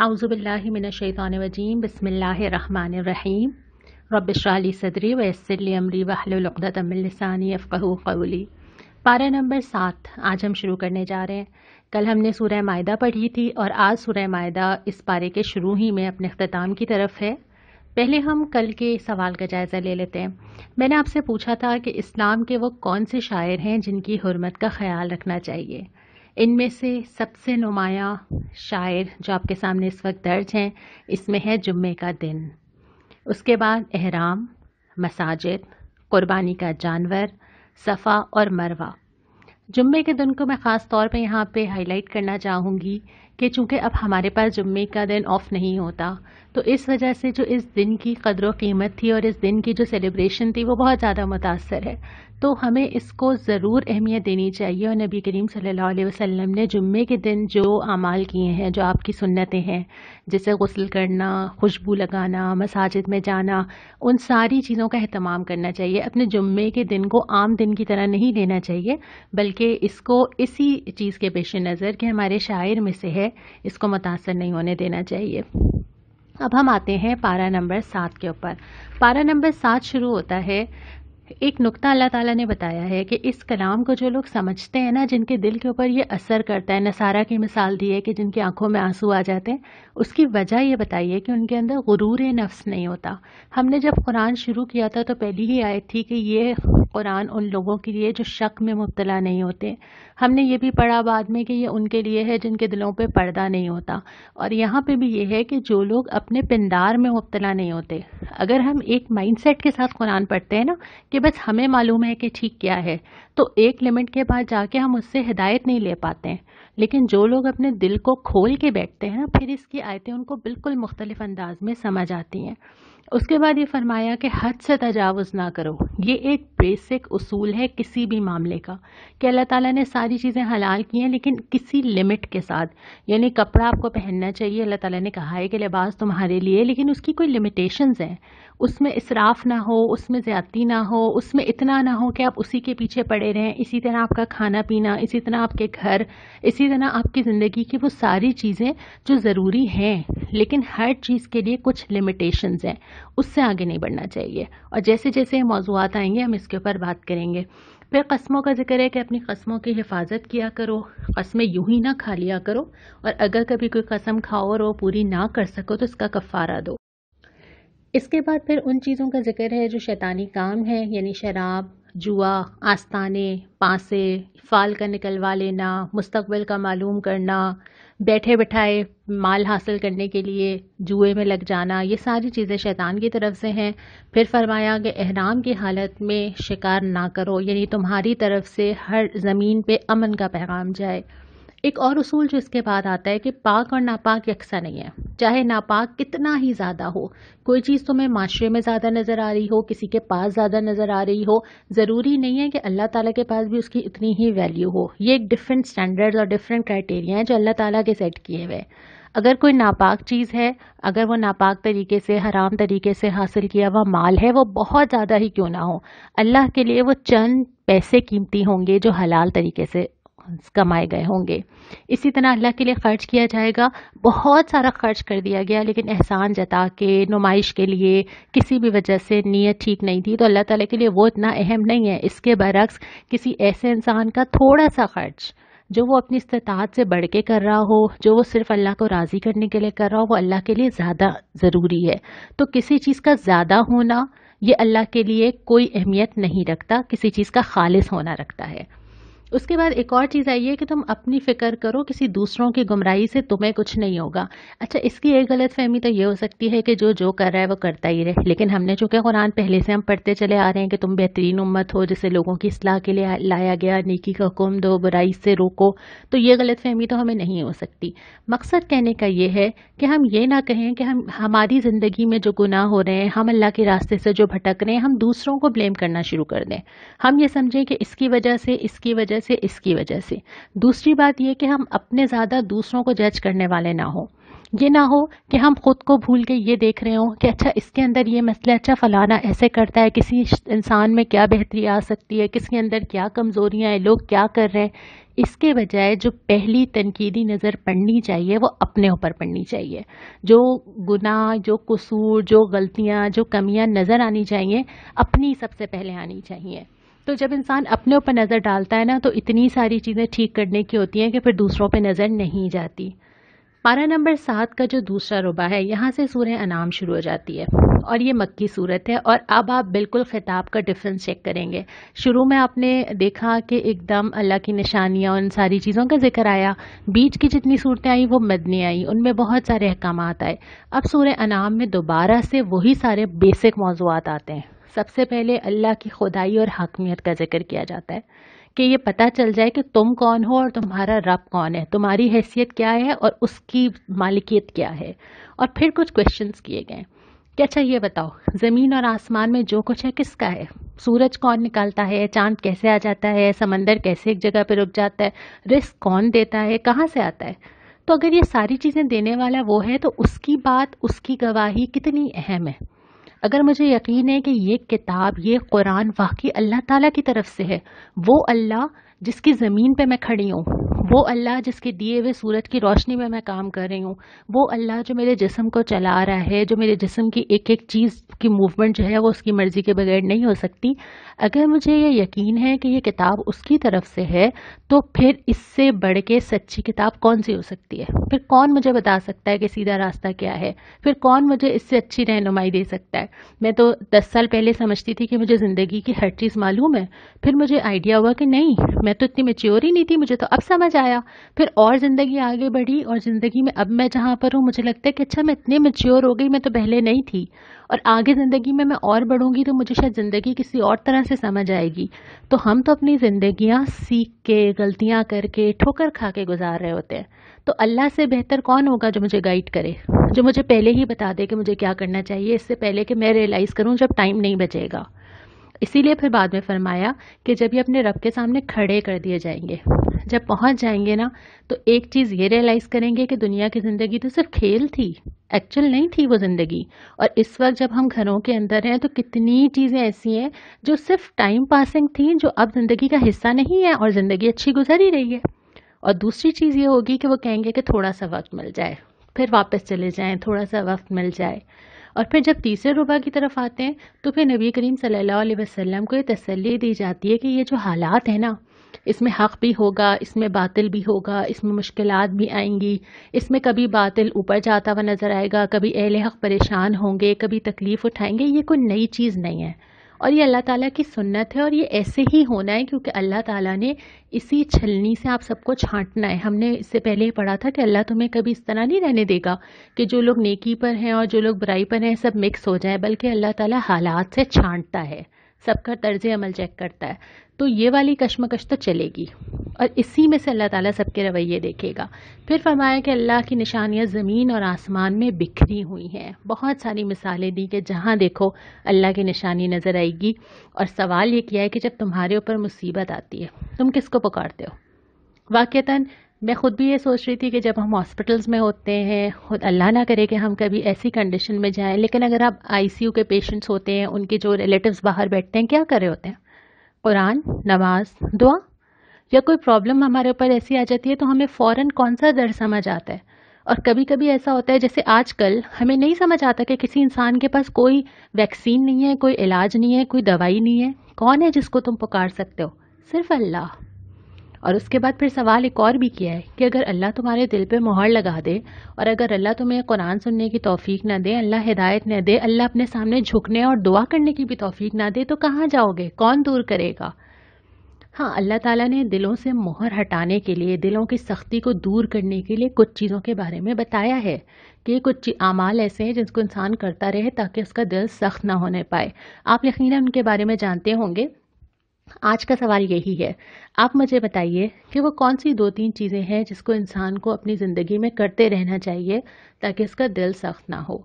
باللہ من الشیطان وجیم بسم اللہ الرحمن الرحیم رب علی صدری من لسانی افقہ قولی پارہ نمبر سات آج ہم شروع کرنے جا رہے ہیں کل ہم نے سورہ معاہدہ پڑھی تھی اور آج سورہ معدہ اس پارے کے شروع ہی میں اپنے اختتام کی طرف ہے پہلے ہم کل کے سوال کا جائزہ لے لیتے ہیں میں نے آپ سے پوچھا تھا کہ اسلام کے وہ کون سے شاعر ہیں جن کی حرمت کا خیال رکھنا چاہیے ان میں سے سب سے نمایاں شاعر جو آپ کے سامنے اس وقت درج ہیں اس میں ہے جمعہ کا دن اس کے بعد احرام مساجد قربانی کا جانور صفا اور مروہ جمعے کے دن کو میں خاص طور پہ یہاں پہ ہائی لائٹ کرنا چاہوں گی کہ چونکہ اب ہمارے پاس جمعے کا دن آف نہیں ہوتا تو اس وجہ سے جو اس دن کی قدر و قیمت تھی اور اس دن کی جو سیلیبریشن تھی وہ بہت زیادہ متاثر ہے تو ہمیں اس کو ضرور اہمیت دینی چاہیے اور نبی کریم صلی اللہ علیہ وسلم نے جمعے کے دن جو اعمال کیے ہیں جو آپ کی سنتیں ہیں جیسے غسل کرنا خوشبو لگانا مساجد میں جانا ان ساری چیزوں کا اہتمام کرنا چاہیے اپنے جمعے کے دن کو عام دن کی طرح نہیں لینا چاہیے بلکہ اس کو اسی چیز کے پیش نظر کہ ہمارے شاعر میں سے ہے اس کو متاثر نہیں ہونے دینا چاہیے اب ہم آتے ہیں پارا نمبر سات کے اوپر پارا نمبر سات شروع ہوتا ہے ایک نقطہ اللہ تعالیٰ نے بتایا ہے کہ اس کلام کو جو لوگ سمجھتے ہیں نا جن کے دل کے اوپر یہ اثر کرتا ہے نصارہ کی مثال دی ہے کہ جن کی آنکھوں میں آنسو آ جاتے ہیں اس کی وجہ یہ بتائیے کہ ان کے اندر غرور نفس نہیں ہوتا ہم نے جب قرآن شروع کیا تھا تو پہلی ہی آیت تھی کہ یہ قرآن ان لوگوں کے لیے جو شک میں مبتلا نہیں ہوتے ہم نے یہ بھی پڑھا بعد میں کہ یہ ان کے لیے ہے جن کے دلوں پہ پردہ نہیں ہوتا اور یہاں پہ بھی یہ ہے کہ جو لوگ اپنے پندار میں مبتلا نہیں ہوتے اگر ہم ایک مائنڈ سیٹ کے ساتھ قرآن پڑھتے ہیں نا کہ کہ بس ہمیں معلوم ہے کہ ٹھیک کیا ہے تو ایک لمٹ کے بعد جا کے ہم اس سے ہدایت نہیں لے پاتے ہیں لیکن جو لوگ اپنے دل کو کھول کے بیٹھتے ہیں نا پھر اس کی آیتیں ان کو بالکل مختلف انداز میں سمجھ آتی ہیں اس کے بعد یہ فرمایا کہ حد سے تجاوز نہ کرو یہ ایک بیسک اصول ہے کسی بھی معاملے کا کہ اللہ تعالیٰ نے ساری چیزیں حلال کی ہیں لیکن کسی لمٹ کے ساتھ یعنی کپڑا آپ کو پہننا چاہیے اللہ تعالیٰ نے کہا ہے کہ لباس تمہارے لیے لیکن اس کی کوئی لمیٹیشنز ہیں اس میں اسراف نہ ہو اس میں زیادتی نہ ہو اس میں اتنا نہ ہو کہ آپ اسی کے پیچھے پڑے رہیں اسی طرح آپ کا کھانا پینا اسی طرح آپ کے گھر اسی طرح آپ کی زندگی کی وہ ساری چیزیں جو ضروری ہیں لیکن ہر چیز کے لیے کچھ لمیٹیشنز ہیں اس سے آگے نہیں بڑھنا چاہیے اور جیسے جیسے موضوعات آئیں گے ہم اس کے اوپر بات کریں گے پھر قسموں کا ذکر ہے کہ اپنی قسموں کی حفاظت کیا کرو قسمیں یوں ہی نہ کھا لیا کرو اور اگر کبھی کوئی قسم کھاؤ اور وہ پوری نہ کر سکو تو اس کا کفارہ دو اس کے بعد پھر ان چیزوں کا ذکر ہے جو شیطانی کام ہے یعنی شراب جوا آستانے پانسے فال کا نکلوا لینا مستقبل کا معلوم کرنا بیٹھے بٹھائے مال حاصل کرنے کے لیے جوئے میں لگ جانا یہ ساری چیزیں شیطان کی طرف سے ہیں پھر فرمایا کہ احرام کی حالت میں شکار نہ کرو یعنی تمہاری طرف سے ہر زمین پہ امن کا پیغام جائے ایک اور اصول جو اس کے بعد آتا ہے کہ پاک اور ناپاک یکساں نہیں ہے چاہے ناپاک کتنا ہی زیادہ ہو کوئی چیز تمہیں معاشرے میں زیادہ نظر آ رہی ہو کسی کے پاس زیادہ نظر آ رہی ہو ضروری نہیں ہے کہ اللہ تعالیٰ کے پاس بھی اس کی اتنی ہی ویلیو ہو یہ ایک ڈفرینٹ اسٹینڈرڈ اور ڈفرینٹ کرائٹیریا ہیں جو اللہ تعالیٰ کے سیٹ کیے ہوئے اگر کوئی ناپاک چیز ہے اگر وہ ناپاک طریقے سے حرام طریقے سے حاصل کیا ہوا مال ہے وہ بہت زیادہ ہی کیوں نہ ہو اللہ کے لیے وہ چند پیسے قیمتی ہوں گے جو حلال طریقے سے کمائے گئے ہوں گے اسی طرح اللہ کے لیے خرچ کیا جائے گا بہت سارا خرچ کر دیا گیا لیکن احسان جتا کے نمائش کے لیے کسی بھی وجہ سے نیت ٹھیک نہیں تھی تو اللہ تعالیٰ کے لیے وہ اتنا اہم نہیں ہے اس کے برعکس کسی ایسے انسان کا تھوڑا سا خرچ جو وہ اپنی استطاعت سے بڑھ کے کر رہا ہو جو وہ صرف اللہ کو راضی کرنے کے لیے کر رہا ہو وہ اللہ کے لیے زیادہ ضروری ہے تو کسی چیز کا زیادہ ہونا یہ اللہ کے لیے کوئی اہمیت نہیں رکھتا کسی چیز کا خالص ہونا رکھتا ہے اس کے بعد ایک اور چیز آئی ہے کہ تم اپنی فکر کرو کسی دوسروں کی گمراہی سے تمہیں کچھ نہیں ہوگا اچھا اس کی ایک غلط فہمی تو یہ ہو سکتی ہے کہ جو جو کر رہا ہے وہ کرتا ہی رہے لیکن ہم نے چونکہ قرآن پہلے سے ہم پڑھتے چلے آ رہے ہیں کہ تم بہترین امت ہو جسے لوگوں کی اصلاح کے لیے لایا گیا نیکی کا حکم دو برائی سے روکو تو یہ غلط فہمی تو ہمیں نہیں ہو سکتی مقصد کہنے کا یہ ہے کہ ہم یہ نہ کہیں کہ ہم ہماری زندگی میں جو گناہ ہو رہے ہیں ہم اللہ کے راستے سے جو بھٹک رہے ہیں ہم دوسروں کو بلیم کرنا شروع کر دیں ہم یہ سمجھیں کہ اس کی وجہ سے اس کی وجہ وجہ سے اس کی وجہ سے دوسری بات یہ کہ ہم اپنے زیادہ دوسروں کو جج کرنے والے نہ ہوں یہ نہ ہو کہ ہم خود کو بھول کے یہ دیکھ رہے ہوں کہ اچھا اس کے اندر یہ مسئلہ اچھا فلانا ایسے کرتا ہے کسی انسان میں کیا بہتری آ سکتی ہے کس کے اندر کیا کمزوریاں ہیں لوگ کیا کر رہے ہیں اس کے بجائے جو پہلی تنقیدی نظر پڑنی چاہیے وہ اپنے اوپر پڑنی چاہیے جو گناہ جو قصور جو غلطیاں جو کمیاں نظر آنی چاہیے اپنی سب سے پہلے آنی چاہیے تو جب انسان اپنے اوپر نظر ڈالتا ہے نا تو اتنی ساری چیزیں ٹھیک کرنے کی ہوتی ہیں کہ پھر دوسروں پہ نظر نہیں جاتی پارہ نمبر سات کا جو دوسرا ربع ہے یہاں سے سورہ انعام شروع ہو جاتی ہے اور یہ مکی صورت ہے اور اب آپ بالکل خطاب کا ڈفرینس چیک کریں گے شروع میں آپ نے دیکھا کہ ایک دم اللہ کی نشانیاں ان ساری چیزوں کا ذکر آیا بیچ کی جتنی صورتیں آئیں وہ مدنی آئیں ان میں بہت سارے احکامات آئے اب سورہ انعام میں دوبارہ سے وہی سارے بیسک موضوعات آتے ہیں سب سے پہلے اللہ کی خدائی اور حاکمیت کا ذکر کیا جاتا ہے کہ یہ پتہ چل جائے کہ تم کون ہو اور تمہارا رب کون ہے تمہاری حیثیت کیا ہے اور اس کی مالکیت کیا ہے اور پھر کچھ کوشچنس کیے گئے کہ اچھا یہ بتاؤ زمین اور آسمان میں جو کچھ ہے کس کا ہے سورج کون نکالتا ہے چاند کیسے آ جاتا ہے سمندر کیسے ایک جگہ پہ رک جاتا ہے رسک کون دیتا ہے کہاں سے آتا ہے تو اگر یہ ساری چیزیں دینے والا وہ ہے تو اس کی بات اس کی گواہی کتنی اہم ہے اگر مجھے یقین ہے کہ یہ کتاب یہ قرآن واقعی اللہ تعالیٰ کی طرف سے ہے وہ اللہ جس کی زمین پہ میں کھڑی ہوں وہ اللہ جس کے دیے ہوئے سورج کی روشنی میں میں کام کر رہی ہوں وہ اللہ جو میرے جسم کو چلا رہا ہے جو میرے جسم کی ایک ایک چیز کی موومنٹ جو ہے وہ اس کی مرضی کے بغیر نہیں ہو سکتی اگر مجھے یہ یقین ہے کہ یہ کتاب اس کی طرف سے ہے تو پھر اس سے بڑھ کے سچی کتاب کون سی ہو سکتی ہے پھر کون مجھے بتا سکتا ہے کہ سیدھا راستہ کیا ہے پھر کون مجھے اس سے اچھی رہنمائی دے سکتا ہے میں تو دس سال پہلے سمجھتی تھی کہ مجھے زندگی کی ہر چیز معلوم ہے پھر مجھے آئیڈیا ہوا کہ نہیں میں تو اتنی میچیور ہی نہیں تھی مجھے تو اب سمجھ آیا پھر اور زندگی آگے بڑھی اور زندگی میں اب میں جہاں پر ہوں مجھے لگتا ہے کہ اچھا میں اتنی میچیور ہو گئی میں تو پہلے نہیں تھی اور آگے زندگی میں میں اور بڑھوں گی تو مجھے شاید زندگی کسی اور طرح سے سمجھ آئے گی تو ہم تو اپنی زندگیاں سیکھ کے غلطیاں کر کے ٹھوکر کھا کے گزار رہے ہوتے ہیں تو اللہ سے بہتر کون ہوگا جو مجھے گائیڈ کرے جو مجھے پہلے ہی بتا دے کہ مجھے کیا کرنا چاہیے اس سے پہلے کہ میں ریئلائز کروں جب ٹائم نہیں بچے گا اسی لیے پھر بعد میں فرمایا کہ جب یہ اپنے رب کے سامنے کھڑے کر دیے جائیں گے جب پہنچ جائیں گے نا تو ایک چیز یہ ریئلائز کریں گے کہ دنیا کی زندگی تو صرف کھیل تھی ایکچوئل نہیں تھی وہ زندگی اور اس وقت جب ہم گھروں کے اندر ہیں تو کتنی چیزیں ایسی ہیں جو صرف ٹائم پاسنگ تھیں جو اب زندگی کا حصہ نہیں ہے اور زندگی اچھی گزر ہی رہی ہے اور دوسری چیز یہ ہوگی کہ وہ کہیں گے کہ تھوڑا سا وقت مل جائے پھر واپس چلے جائیں تھوڑا سا وقت مل جائے اور پھر جب تیسرے ربا کی طرف آتے ہیں تو پھر نبی کریم صلی اللہ علیہ وسلم کو یہ تسلی دی جاتی ہے کہ یہ جو حالات ہیں نا اس میں حق بھی ہوگا اس میں باطل بھی ہوگا اس میں مشکلات بھی آئیں گی اس میں کبھی باطل اوپر جاتا ہوا نظر آئے گا کبھی اہل حق پریشان ہوں گے کبھی تکلیف اٹھائیں گے یہ کوئی نئی چیز نہیں ہے اور یہ اللہ تعالیٰ کی سنت ہے اور یہ ایسے ہی ہونا ہے کیونکہ اللہ تعالیٰ نے اسی چھلنی سے آپ سب کو چھانٹنا ہے ہم نے اس سے پہلے ہی پڑھا تھا کہ اللہ تمہیں کبھی اس طرح نہیں رہنے دے گا کہ جو لوگ نیکی پر ہیں اور جو لوگ برائی پر ہیں سب مکس ہو جائیں بلکہ اللہ تعالیٰ حالات سے چھانٹتا ہے سب کا طرز عمل چیک کرتا ہے تو یہ والی کشمکش تو چلے گی اور اسی میں سے اللہ تعالیٰ سب کے رویے دیکھے گا پھر فرمایا کہ اللہ کی نشانیاں زمین اور آسمان میں بکھری ہوئی ہیں بہت ساری مثالیں دی کہ جہاں دیکھو اللہ کی نشانی نظر آئے گی اور سوال یہ کیا ہے کہ جب تمہارے اوپر مصیبت آتی ہے تم کس کو پکارتے ہو واقعتاً میں خود بھی یہ سوچ رہی تھی کہ جب ہم ہاسپٹلز میں ہوتے ہیں خود اللہ نہ کرے کہ ہم کبھی ایسی کنڈیشن میں جائیں لیکن اگر آپ آئی سی یو کے پیشنٹس ہوتے ہیں ان کے جو ریلیٹوز باہر بیٹھتے ہیں کیا کر رہے ہوتے ہیں قرآن نماز دعا یا کوئی پرابلم ہمارے اوپر ایسی آ جاتی ہے تو ہمیں فوراً کون سا در سمجھ آتا ہے اور کبھی کبھی ایسا ہوتا ہے جیسے آج کل ہمیں نہیں سمجھ آتا کہ کسی انسان کے پاس کوئی ویکسین نہیں ہے کوئی علاج نہیں ہے کوئی دوائی نہیں ہے کون ہے جس کو تم پکار سکتے ہو صرف اللہ اور اس کے بعد پھر سوال ایک اور بھی کیا ہے کہ اگر اللہ تمہارے دل پہ مہر لگا دے اور اگر اللہ تمہیں قرآن سننے کی توفیق نہ دے اللہ ہدایت نہ دے اللہ اپنے سامنے جھکنے اور دعا کرنے کی بھی توفیق نہ دے تو کہاں جاؤ گے کون دور کرے گا ہاں اللہ تعالیٰ نے دلوں سے مہر ہٹانے کے لیے دلوں کی سختی کو دور کرنے کے لیے کچھ چیزوں کے بارے میں بتایا ہے کہ کچھ اعمال ایسے ہیں جس کو انسان کرتا رہے تاکہ اس کا دل سخت نہ ہونے پائے آپ یقیناً ان کے بارے میں جانتے ہوں گے آج کا سوال یہی ہے آپ مجھے بتائیے کہ وہ کون سی دو تین چیزیں ہیں جس کو انسان کو اپنی زندگی میں کرتے رہنا چاہیے تاکہ اس کا دل سخت نہ ہو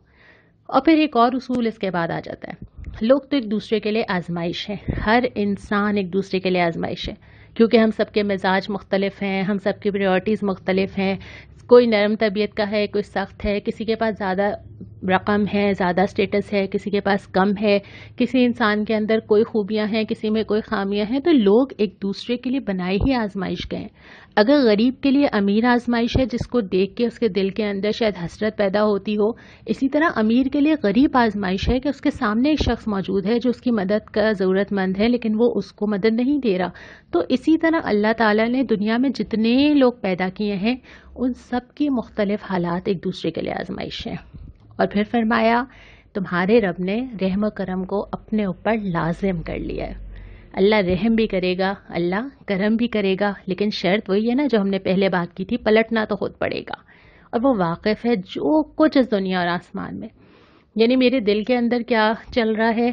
اور پھر ایک اور اصول اس کے بعد آ جاتا ہے لوگ تو ایک دوسرے کے لیے آزمائش ہیں ہر انسان ایک دوسرے کے لیے آزمائش ہے کیونکہ ہم سب کے مزاج مختلف ہیں ہم سب کی پریورٹیز مختلف ہیں کوئی نرم طبیعت کا ہے کوئی سخت ہے کسی کے پاس زیادہ رقم ہے زیادہ اسٹیٹس ہے کسی کے پاس کم ہے کسی انسان کے اندر کوئی خوبیاں ہیں کسی میں کوئی خامیاں ہیں تو لوگ ایک دوسرے کے لیے بنائی ہی آزمائش گئے اگر غریب کے لیے امیر آزمائش ہے جس کو دیکھ کے اس کے دل کے اندر شاید حسرت پیدا ہوتی ہو اسی طرح امیر کے لیے غریب آزمائش ہے کہ اس کے سامنے ایک شخص موجود ہے جو اس کی مدد کا ضرورت مند ہے لیکن وہ اس کو مدد نہیں دے رہا تو اسی طرح اللہ تعالیٰ نے دنیا میں جتنے لوگ پیدا کیے ہیں ان سب کی مختلف حالات ایک دوسرے کے لیے آزمائش ہیں اور پھر فرمایا تمہارے رب نے رحم و کرم کو اپنے اوپر لازم کر لیا ہے اللہ رحم بھی کرے گا اللہ کرم بھی کرے گا لیکن شرط وہی ہے نا جو ہم نے پہلے بات کی تھی پلٹنا تو خود پڑے گا اور وہ واقف ہے جو کچھ اس دنیا اور آسمان میں یعنی میرے دل کے اندر کیا چل رہا ہے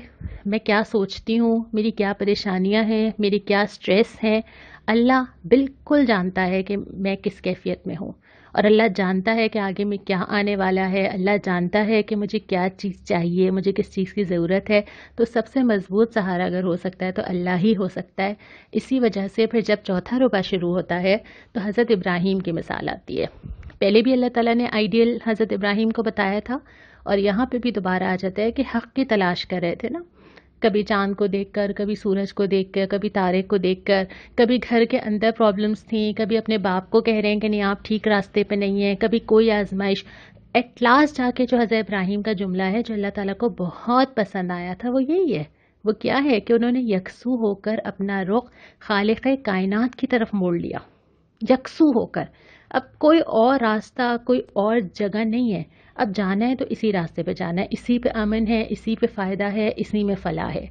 میں کیا سوچتی ہوں میری کیا پریشانیاں ہیں میری کیا سٹریس ہیں اللہ بالکل جانتا ہے کہ میں کس کیفیت میں ہوں اور اللہ جانتا ہے کہ آگے میں کیا آنے والا ہے اللہ جانتا ہے کہ مجھے کیا چیز چاہیے مجھے کس چیز کی ضرورت ہے تو سب سے مضبوط سہارا اگر ہو سکتا ہے تو اللہ ہی ہو سکتا ہے اسی وجہ سے پھر جب چوتھا ربع شروع ہوتا ہے تو حضرت ابراہیم کی مثال آتی ہے پہلے بھی اللہ تعالیٰ نے آئیڈیل حضرت ابراہیم کو بتایا تھا اور یہاں پہ بھی دوبارہ آ جاتا ہے کہ حق کی تلاش کر رہے تھے نا کبھی چاند کو دیکھ کر کبھی سورج کو دیکھ کر کبھی تارے کو دیکھ کر کبھی گھر کے اندر پرابلمس تھیں کبھی اپنے باپ کو کہہ رہے ہیں کہ نہیں آپ ٹھیک راستے پہ نہیں ہیں کبھی کوئی آزمائش ایٹ لاسٹ جا کے جو حضرت ابراہیم کا جملہ ہے جو اللہ تعالیٰ کو بہت پسند آیا تھا وہ یہی ہے وہ کیا ہے کہ انہوں نے یکسو ہو کر اپنا رخ خالق کائنات کی طرف موڑ لیا یکسو ہو کر اب کوئی اور راستہ کوئی اور جگہ نہیں ہے اب جانا ہے تو اسی راستے پہ جانا ہے اسی پہ امن ہے اسی پہ فائدہ ہے اسی میں فلاح ہے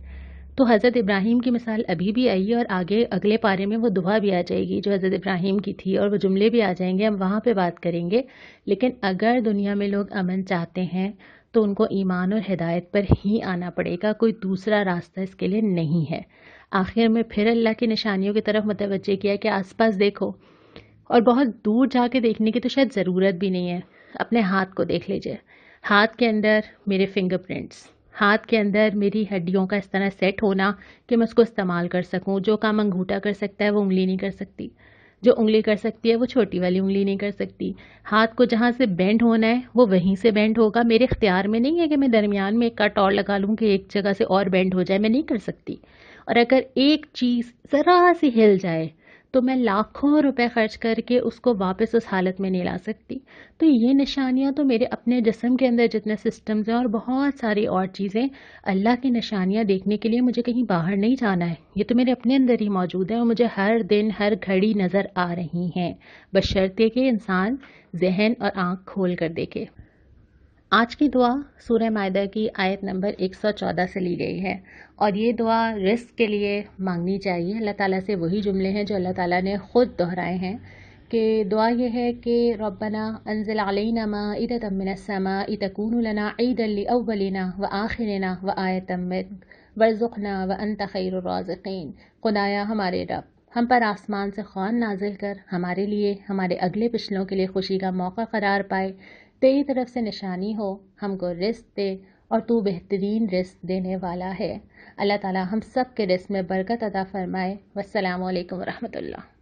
تو حضرت ابراہیم کی مثال ابھی بھی آئی ہے اور آگے اگلے پارے میں وہ دعا بھی آ جائے گی جو حضرت ابراہیم کی تھی اور وہ جملے بھی آ جائیں گے ہم وہاں پہ بات کریں گے لیکن اگر دنیا میں لوگ امن چاہتے ہیں تو ان کو ایمان اور ہدایت پر ہی آنا پڑے گا کوئی دوسرا راستہ اس کے لیے نہیں ہے آخر میں پھر اللہ کی نشانیوں کی طرف متوجہ کیا کہ آس پاس دیکھو اور بہت دور جا کے دیکھنے کی تو شاید ضرورت بھی نہیں ہے اپنے ہاتھ کو دیکھ لیجیے ہاتھ کے اندر میرے فنگر پرنٹس ہاتھ کے اندر میری ہڈیوں کا اس طرح سیٹ ہونا کہ میں اس کو استعمال کر سکوں جو کام انگوٹھا کر سکتا ہے وہ انگلی نہیں کر سکتی جو انگلی کر سکتی ہے وہ چھوٹی والی انگلی نہیں کر سکتی ہاتھ کو جہاں سے بینڈ ہونا ہے وہ وہیں سے بینڈ ہوگا میرے اختیار میں نہیں ہے کہ میں درمیان میں ایک کٹ اور لگا لوں کہ ایک جگہ سے اور بینڈ ہو جائے میں نہیں کر سکتی اور اگر ایک چیز ذرا سی ہل جائے تو میں لاکھوں روپے خرچ کر کے اس کو واپس اس حالت میں نہیں لا سکتی تو یہ نشانیاں تو میرے اپنے جسم کے اندر جتنے سسٹمز ہیں اور بہت ساری اور چیزیں اللہ کی نشانیاں دیکھنے کے لیے مجھے کہیں باہر نہیں جانا ہے یہ تو میرے اپنے اندر ہی موجود ہیں اور مجھے ہر دن ہر گھڑی نظر آ رہی ہیں بشرطے انسان ذہن اور آنکھ کھول کر دیکھے آج کی دعا سورہ مائدہ کی آیت نمبر ایک سو چودہ سے لی گئی ہے اور یہ دعا رزق کے لیے مانگنی چاہیے اللہ تعالیٰ سے وہی جملے ہیں جو اللہ تعالیٰ نے خود دہرائے ہیں کہ دعا یہ ہے کہ ربنا انزل علینا عید من السماء تکون لنا النا عید اولینا و آخرینا و آیت من ورزقنا و انت خیر الرازقین خدایا ہمارے رب ہم پر آسمان سے خوان نازل کر ہمارے لیے ہمارے اگلے پچھلوں کے لیے خوشی کا موقع قرار پائے تیری طرف سے نشانی ہو ہم کو رزق دے اور تو بہترین رزق دینے والا ہے اللہ تعالی ہم سب کے رزق میں برکت عطا فرمائے والسلام علیکم ورحمۃ اللہ